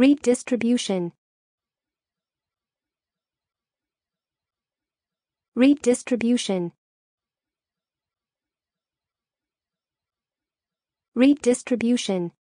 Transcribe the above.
Redistribution Redistribution Redistribution